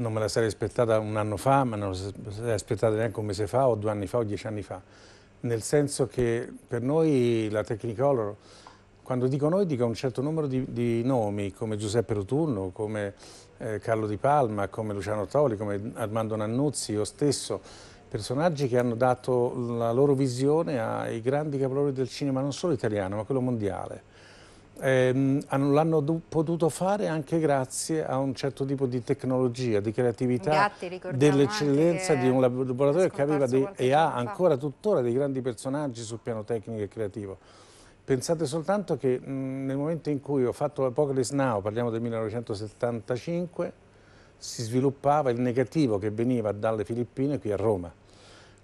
non me la sarei aspettata un anno fa, ma non me la sarei aspettata neanche un mese fa, o due anni fa, o dieci anni fa. Nel senso che per noi la Technicolor, quando dico noi, dico un certo numero di, di nomi, come Giuseppe Roturno, come eh, Carlo Di Palma, come Luciano Toli, come Armando Nannuzzi, io stesso, personaggi che hanno dato la loro visione ai grandi capolavori del cinema, non solo italiano, ma quello mondiale ehm, l'hanno potuto fare anche grazie a un certo tipo di tecnologia, di creatività, dell'eccellenza di un laboratorio che aveva dei, e ha ancora tuttora dei grandi personaggi sul piano tecnico e creativo. Pensate soltanto che mh, nel momento in cui ho fatto Apocalypse Now, parliamo del 1975, si sviluppava il negativo che veniva dalle Filippine qui a Roma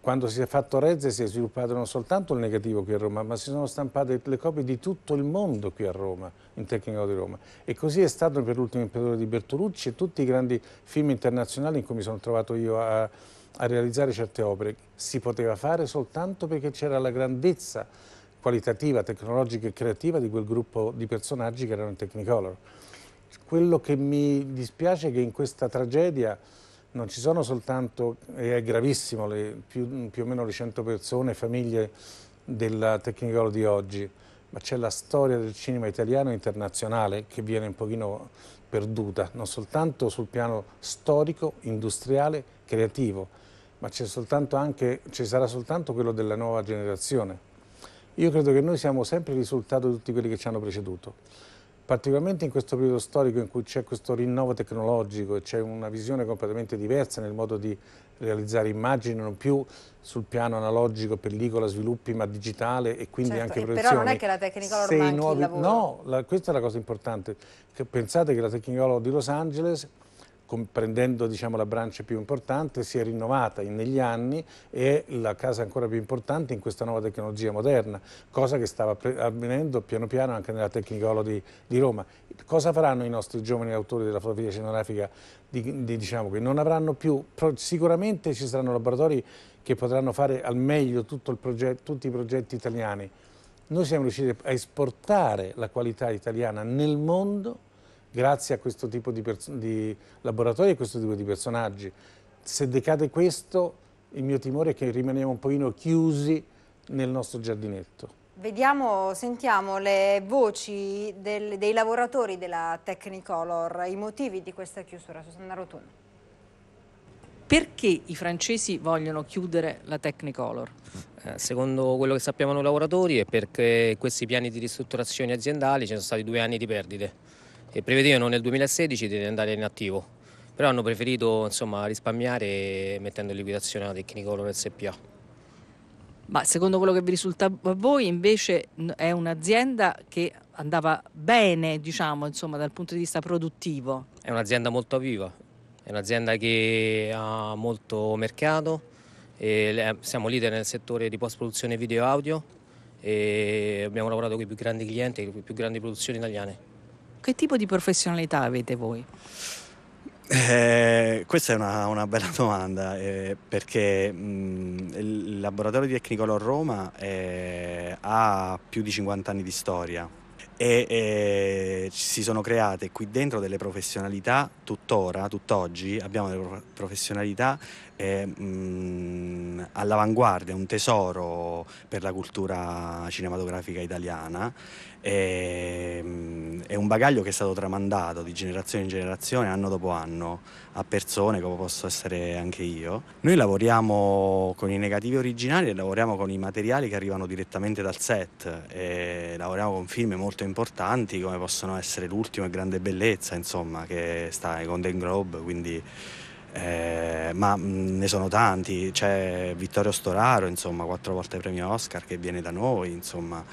quando si è fatto Rezze si è sviluppato non soltanto il negativo qui a Roma, ma si sono stampate le copie di tutto il mondo qui a Roma, in Tecnico di Roma. E così è stato per l'ultimo imperatore di Bertolucci e tutti i grandi film internazionali in cui mi sono trovato io a, a realizzare certe opere. Si poteva fare soltanto perché c'era la grandezza qualitativa, tecnologica e creativa di quel gruppo di personaggi che erano in Technicolor. Quello che mi dispiace è che in questa tragedia non ci sono soltanto, e è gravissimo, le, più, più, o meno le 100 persone, famiglie della Tecnicolo di oggi, ma c'è la storia del cinema italiano e internazionale che viene un pochino perduta, non soltanto sul piano storico, industriale, creativo, ma anche, ci sarà soltanto quello della nuova generazione. Io credo che noi siamo sempre il risultato di tutti quelli che ci hanno preceduto particolarmente in questo periodo storico in cui c'è questo rinnovo tecnologico e c'è una visione completamente diversa nel modo di realizzare immagini, non più sul piano analogico, pellicola, sviluppi, ma digitale e quindi certo, anche proiezioni. Però non è che la Technicolor Se manchi nuovi, No, la, questa è la cosa importante. Che pensate che la Technicolor di Los Angeles prendendo diciamo, la branca più importante, si è rinnovata negli anni e la casa ancora più importante in questa nuova tecnologia moderna, cosa che stava avvenendo piano piano anche nella Tecnicolo di, di, Roma. Cosa faranno i nostri giovani autori della fotografia scenografica? Di, di, diciamo, che non avranno più, sicuramente ci saranno laboratori che potranno fare al meglio progetto, tutti i progetti italiani. Noi siamo riusciti a esportare la qualità italiana nel mondo grazie a questo tipo di, di laboratori e a questo tipo di personaggi. Se decade questo, il mio timore è che rimaniamo un pochino chiusi nel nostro giardinetto. Vediamo, sentiamo le voci del, dei lavoratori della Technicolor, i motivi di questa chiusura. Susanna Rotun. Perché i francesi vogliono chiudere la Technicolor? Eh, secondo quello che sappiamo noi lavoratori è perché questi piani di ristrutturazione aziendali ci sono stati due anni di perdite che prevedevano nel 2016 di andare in attivo, però hanno preferito insomma, risparmiare mettendo in liquidazione la Tecnicolor SPA. Ma secondo quello che vi risulta a voi invece è un'azienda che andava bene, diciamo, insomma, dal punto di vista produttivo? È un'azienda molto viva, è un'azienda che ha molto mercato, siamo leader nel settore di post-produzione video e audio e abbiamo lavorato con i più grandi clienti, con le più grandi produzioni italiane. Che tipo di professionalità avete voi? Eh, questa è una, una bella domanda eh, perché mh, il laboratorio di Tecnicolor Roma eh, ha più di 50 anni di storia e si sono create qui dentro delle professionalità tuttora, tutt'oggi abbiamo delle professionalità eh, mh, all'avanguardia, un tesoro per la cultura cinematografica italiana e, ehm, è un bagaglio che è stato tramandato di generazione in generazione, anno dopo anno, a persone come posso essere anche io. Noi lavoriamo con i negativi originali e lavoriamo con i materiali che arrivano direttamente dal set e lavoriamo con film molto importanti come possono essere L'ultimo e Grande Bellezza, insomma, che sta ai Golden Globe, quindi eh, ma mh, mm, ne sono tanti, c'è Vittorio Storaro, insomma, quattro volte premio Oscar che viene da noi, insomma.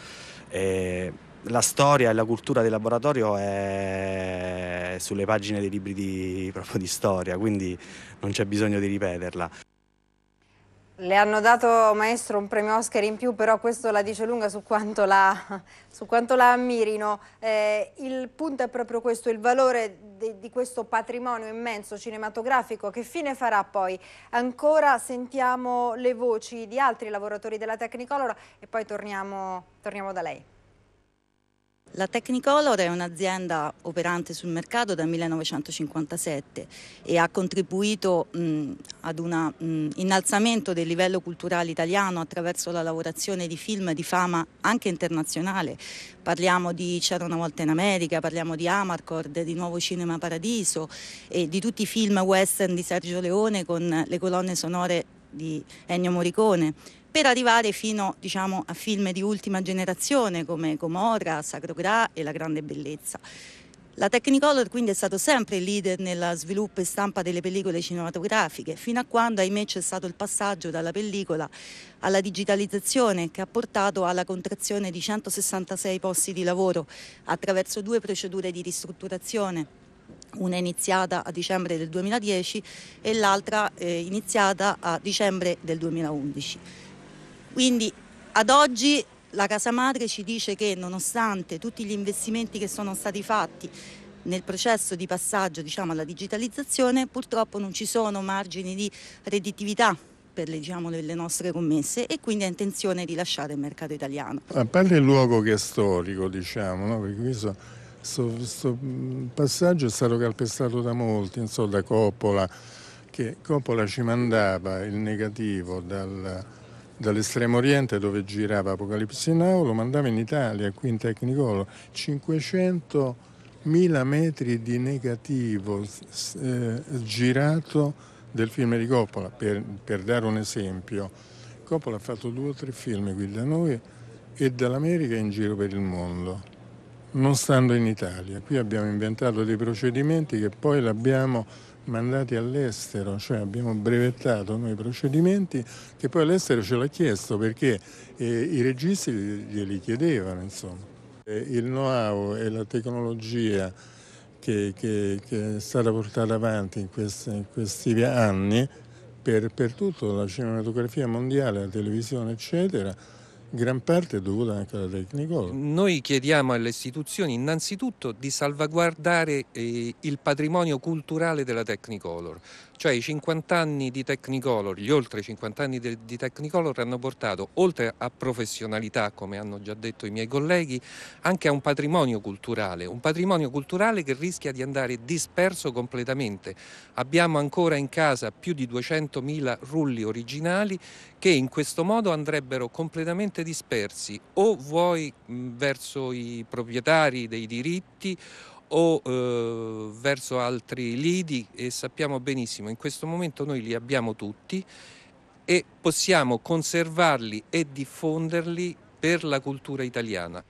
E la storia e la cultura del laboratorio è sulle pagine dei libri di, proprio di storia, quindi non c'è bisogno di ripeterla. Le hanno dato, maestro, un premio Oscar in più, però questo la dice lunga su quanto la, su quanto la ammirino. Eh, il punto è proprio questo, il valore di, di questo patrimonio immenso cinematografico. Che fine farà poi? Ancora sentiamo le voci di altri lavoratori della Technicolor e poi torniamo, torniamo da lei. La Technicolor è un'azienda operante sul mercato dal 1957 e ha contribuito mh, ad un innalzamento del livello culturale italiano attraverso la lavorazione di film di fama anche internazionale. Parliamo di C'era una volta in America, parliamo di Amarcord, di Nuovo Cinema Paradiso e di tutti i film western di Sergio Leone con le colonne sonore di Ennio Morricone per arrivare fino diciamo, a film di ultima generazione come Gomorra, Sacro Gra e La Grande Bellezza. La Technicolor quindi è stato sempre il leader nella sviluppo e stampa delle pellicole cinematografiche, fino a quando ahimè c'è stato il passaggio dalla pellicola alla digitalizzazione che ha portato alla contrazione di 166 posti di lavoro attraverso due procedure di ristrutturazione. Una iniziata a dicembre del 2010 e l'altra eh, iniziata a dicembre del 2011. Quindi ad oggi la casa madre ci dice che nonostante tutti gli investimenti che sono stati fatti nel processo di passaggio diciamo, alla digitalizzazione purtroppo non ci sono margini di redditività per le, diciamo, le nostre commesse e quindi ha intenzione di lasciare il mercato italiano. A parte il luogo che è storico, diciamo, no? perché questo, questo passaggio è stato calpestato da molti, insomma, da Coppola, che Coppola ci mandava il negativo dal, dall'estremo oriente dove girava Apocalipsi Now, lo mandava in Italia, qui in Tecnicolo, 500.000 metri di negativo eh, girato del film di Coppola, per, per dare un esempio. Coppola ha fatto due o tre film qui da noi e dall'America in giro per il mondo non stando in Italia. Qui abbiamo inventato dei procedimenti che poi l'abbiamo mandati all'estero, cioè abbiamo brevettato noi procedimenti che poi all'estero ce l'ha chiesto perché eh, i registi glieli chiedevano. Insomma. Eh, il know-how e la tecnologia che, che, che, è stata portata avanti in questi, in questi anni per, per tutta la cinematografia mondiale, la televisione eccetera, gran parte è dovuta anche alla Tecnicolor. Noi chiediamo alle istituzioni innanzitutto di salvaguardare eh, il patrimonio culturale della Technicolor. Cioè i 50 anni di Technicolor, gli oltre 50 anni de, di Technicolor hanno portato, oltre a professionalità, come hanno già detto i miei colleghi, anche a un patrimonio culturale, un patrimonio culturale che rischia di andare disperso completamente. Abbiamo ancora in casa più di 200.000 rulli originali che in questo modo andrebbero completamente dispersi o vuoi mh, verso i proprietari dei diritti o eh, verso altri lidi e sappiamo benissimo in questo momento noi li abbiamo tutti e possiamo conservarli e diffonderli per la cultura italiana.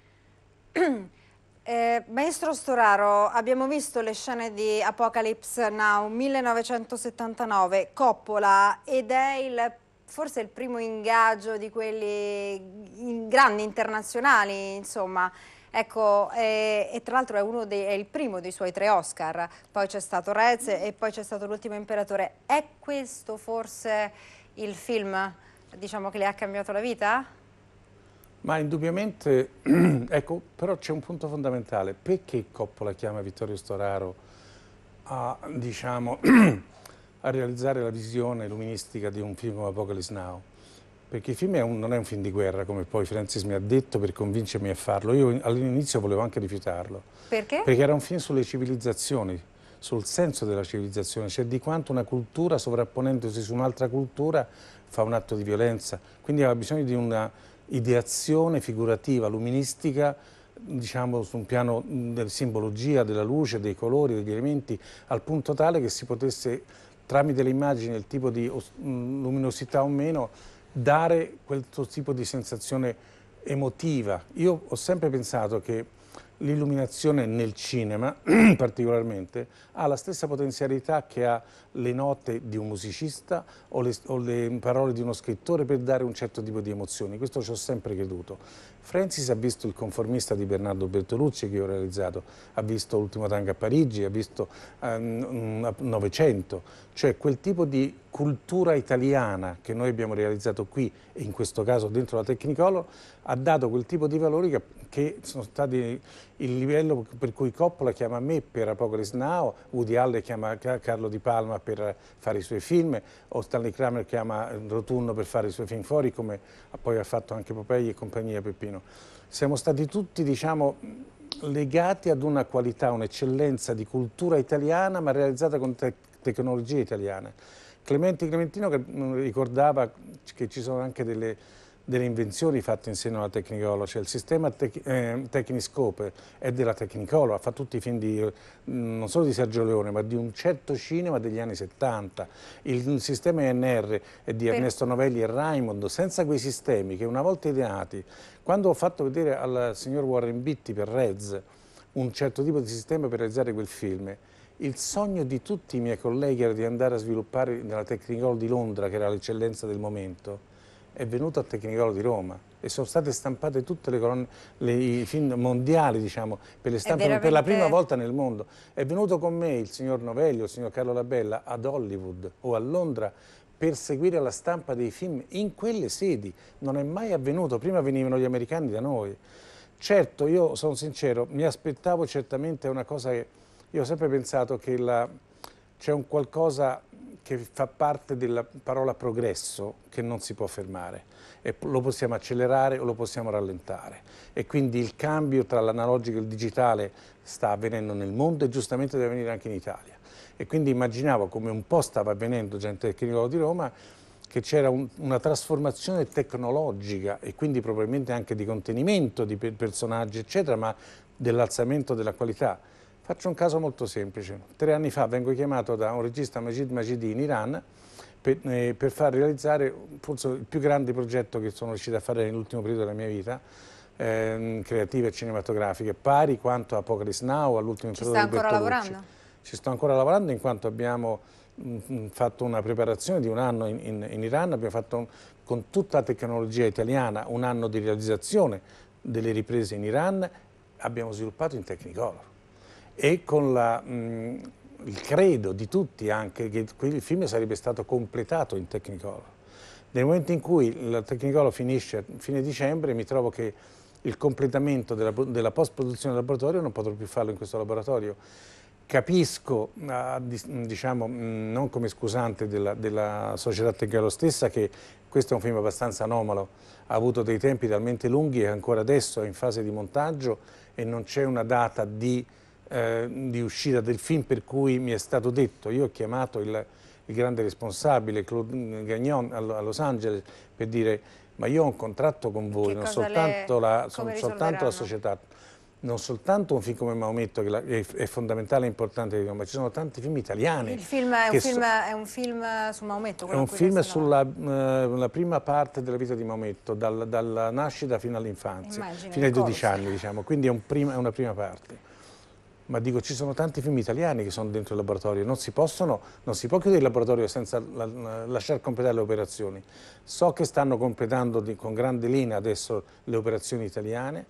Eh, Maestro Storaro, abbiamo visto le scene di Apocalypse Now 1979, Coppola ed è il, forse il primo ingaggio di quelli in grandi internazionali, insomma, Ecco, e, eh, e tra l'altro è, è, il primo dei suoi tre Oscar, poi c'è stato Rez e poi c'è stato L'ultimo imperatore. È questo forse il film diciamo, che le ha cambiato la vita? Ma indubbiamente, ecco, però c'è un punto fondamentale. Perché Coppola chiama Vittorio Storaro a, diciamo, a realizzare la visione luministica di un film come Apocalypse Now? perché il film è un, non è un film di guerra, come poi Francis mi ha detto per convincermi a farlo. Io all'inizio volevo anche rifiutarlo. Perché? Perché era un film sulle civilizzazioni, sul senso della civilizzazione, cioè di quanto una cultura sovrapponendosi su un'altra cultura fa un atto di violenza. Quindi aveva bisogno di una ideazione figurativa, luministica, diciamo su un piano della simbologia, della luce, dei colori, degli elementi, al punto tale che si potesse tramite le immagini, il tipo di luminosità o meno, dare questo tipo di sensazione emotiva. Io ho sempre pensato che l'illuminazione nel cinema particolarmente ha la stessa potenzialità che ha le note di un musicista o le, o le, parole di uno scrittore per dare un certo tipo di emozioni, questo ci ho sempre creduto. Francis ha visto Il conformista di Bernardo Bertolucci che io ho realizzato, ha visto L'ultimo Tango a Parigi, ha visto um, Novecento, cioè quel tipo di cultura italiana che noi abbiamo realizzato qui e in questo caso dentro la Tecnicolor ha dato quel tipo di valori che che sono stati il livello per cui Coppola chiama me per Apocalypse Now, Woody Allen chiama Carlo Di Palma per fare i suoi film, o Stanley Kramer chiama Rotunno per fare i suoi film fuori, come poi ha fatto anche Popeye e compagnia Peppino. Siamo stati tutti, diciamo, legati ad una qualità, un'eccellenza di cultura italiana, ma realizzata con te tecnologie italiane. Clementi Clementino mm, ricordava che ci sono anche delle delle invenzioni fatte insieme alla Tecnicolo, cioè il sistema tec eh, Tecniscope è della Tecnicolo, ha fatto tutti i film di, mm, non solo di Sergio Leone, ma di un certo cinema degli anni 70. Il, il sistema ENR è di per... Ernesto Novelli e Raimondo, senza quei sistemi che una volta ideati, quando ho fatto vedere al signor Warren Bitti per Rez un certo tipo di sistema per realizzare quel film, il sogno di tutti i miei colleghi era di andare a sviluppare nella Technicolor di Londra, che era l'eccellenza del momento, è venuto al Tecnicolo di Roma e sono state stampate tutte le colonne, le, i film mondiali diciamo, per le stampe veramente... per la prima volta nel mondo. È venuto con me il signor Novelli, il signor Carlo Labella ad Hollywood o a Londra per seguire la stampa dei film in quelle sedi. Non è mai avvenuto, prima venivano gli americani da noi. Certo, io sono sincero, mi aspettavo certamente una cosa che... Io ho sempre pensato che c'è un qualcosa che fa parte della parola progresso che non si può fermare e lo possiamo accelerare o lo possiamo rallentare e quindi il cambio tra l'analogico e il digitale sta avvenendo nel mondo e giustamente deve avvenire anche in Italia e quindi immaginavo come un po' stava avvenendo già in Tecnico di Roma che c'era un, una trasformazione tecnologica e quindi probabilmente anche di contenimento di personaggi eccetera ma dell'alzamento della qualità Faccio un caso molto semplice. Tre anni fa vengo chiamato da un regista Majid Majidi in Iran per, eh, per far realizzare forse il più grande progetto che sono riuscito a fare nell'ultimo periodo della mia vita, eh, creative e cinematografiche, pari quanto Apocalypse Now, all'ultimo periodo di Ci sta ancora lavorando? Ci sto ancora lavorando in quanto abbiamo mh, mm, mm, fatto una preparazione di un anno in, in, in Iran, abbiamo fatto un, con tutta la tecnologia italiana un anno di realizzazione delle riprese in Iran, abbiamo sviluppato in Technicolor e con la, mh, mm, il credo di tutti anche che il film sarebbe stato completato in Technicolor. Nel momento in cui la Technicolor finisce a fine dicembre mi trovo che il completamento della, della post-produzione del laboratorio non potrò più farlo in questo laboratorio. Capisco, diciamo, mm, non come scusante della, della società Technicolor stessa, che questo è un film abbastanza anomalo, ha avuto dei tempi talmente lunghi che ancora adesso è in fase di montaggio e non c'è una data di eh, di uscita del film per cui mi è stato detto, io ho chiamato il, il grande responsabile Claude Gagnon a, a Los Angeles per dire ma io ho un contratto con voi, non soltanto, le... la, non soltanto, la, società, non soltanto un film come Maometto che la, è, è, fondamentale e importante, ma ci sono tanti film italiani. Il film è, un, film, è un film su Maometto? È un film sulla no? Eh, prima parte della vita di Maometto, dal, dalla nascita fino all'infanzia, fino ai 12 corso. anni diciamo, quindi è, un prima, è una prima parte ma dico ci sono tanti film italiani che sono dentro il laboratorio, non si, possono, non si può chiudere il laboratorio senza la, la, lasciar completare le operazioni. So che stanno completando di, con grande linea adesso le operazioni italiane,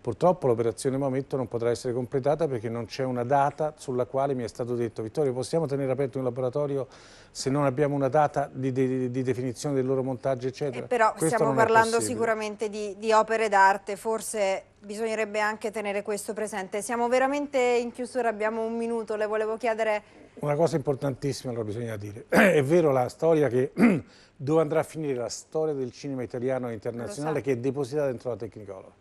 Purtroppo l'operazione Maometto non potrà essere completata perché non c'è una data sulla quale mi è stato detto Vittorio possiamo tenere aperto un laboratorio se non abbiamo una data di, di, di definizione del loro montaggio eccetera. Eh però questo stiamo parlando sicuramente di, di opere d'arte, forse bisognerebbe anche tenere questo presente. Siamo veramente in chiusura, abbiamo un minuto, le volevo chiedere... Una cosa importantissima allora bisogna dire, è vero la storia che dove andrà a finire la storia del cinema italiano e internazionale che è depositata dentro la Tecnicolor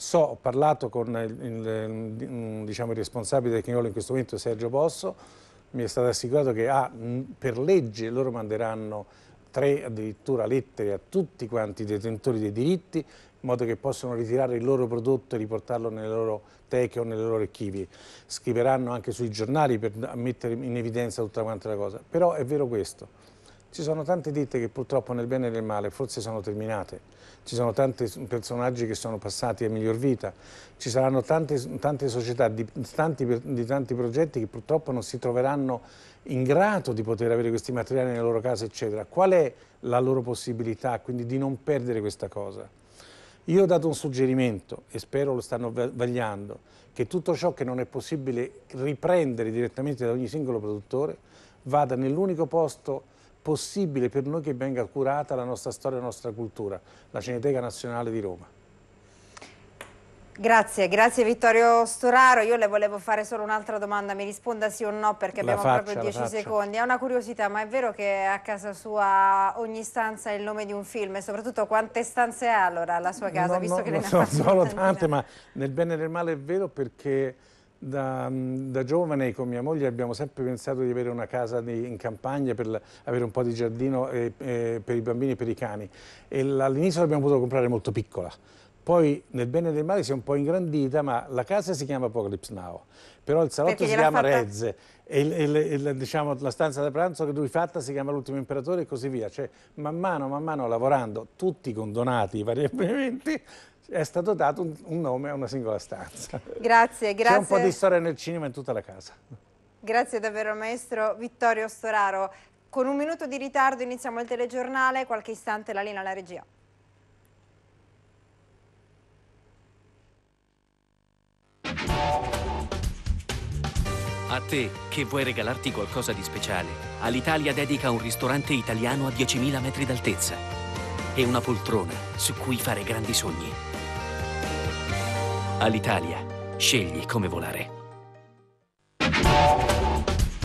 So, ho parlato con il, il, diciamo, il responsabile tecnico in questo momento, Sergio Posso, mi è stato assicurato che ah, per legge loro manderanno tre addirittura lettere a tutti quanti i detentori dei diritti in modo che possano ritirare il loro prodotto e riportarlo nelle loro teche o nei loro archivi. Scriveranno anche sui giornali per mettere in evidenza tutta quanta la cosa. Però è vero questo. Ci sono tante ditte che purtroppo nel bene e nel male forse sono terminate, ci sono tanti personaggi che sono passati a miglior vita, ci saranno tante, tante società di tanti, di tanti, progetti che purtroppo non si troveranno in grado di poter avere questi materiali nelle loro case, eccetera. Qual è la loro possibilità quindi di non perdere questa cosa? Io ho dato un suggerimento e spero lo stanno vagliando, che tutto ciò che non è possibile riprendere direttamente da ogni singolo produttore vada nell'unico posto possibile per noi che venga curata la nostra storia, la nostra cultura, la Cineteca Nazionale di Roma. Grazie, grazie Vittorio Storaro. Io le volevo fare solo un'altra domanda, mi risponda sì o no perché abbiamo faccia, proprio 10 secondi. È una curiosità, ma è vero che a casa sua ogni stanza è il nome di un film e soprattutto quante stanze ha allora la sua casa? No, visto no, che no, ne sono, solo tante, ma nel bene e nel male è vero perché da, mm, da, giovane con mia moglie abbiamo sempre pensato di avere una casa di, in campagna per avere un po' di giardino e, e per i bambini e per i cani. All'inizio l'abbiamo potuto comprare molto piccola, poi nel bene e nel male si è un po' ingrandita, ma la casa si chiama Apocalypse Now, però il salotto si chiama fatta... Rezze e, e, e diciamo, la stanza da pranzo che lui fatta si chiama L'ultimo imperatore e così via. Cioè, man mano, man mano lavorando, tutti condonati variabilmente, è stato dato un, un nome a una singola stanza. Grazie, grazie. C'è un po' di storia nel cinema in tutta la casa. Grazie davvero maestro Vittorio Storaro. Con un minuto di ritardo iniziamo il telegiornale, qualche istante la linea alla regia. A te, che vuoi regalarti qualcosa di speciale, all'Italia dedica un ristorante italiano a 10.000 metri d'altezza e una poltrona su cui fare grandi sogni. All'Italia, scegli come volare.